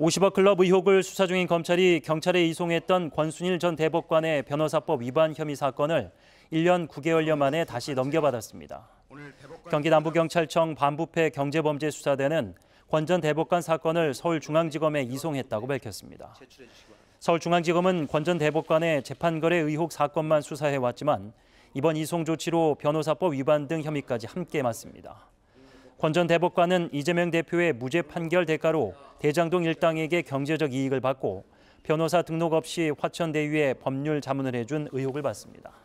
50억 클럽 의혹을 수사 중인 검찰이 경찰에 이송했던 권순일 전 대법관의 변호사법 위반 혐의 사건을 1년 9개월여 만에 다시 넘겨받았습니다. 경기남부경찰청 반부패 경제범죄수사대는 권 전 대법관 사건을 서울중앙지검에 이송했다고 밝혔습니다. 서울중앙지검은 권 전 대법관의 재판거래 의혹 사건만 수사해왔지만 이번 이송 조치로 변호사법 위반 등 혐의까지 함께 맞습니다. 권전 대법관은 이재명 대표의 무죄 판결 대가로 대장동 일당에게 경제적 이익을 받고 변호사 등록 없이 화천대유에 법률 자문을 해준 의혹을 받습니다.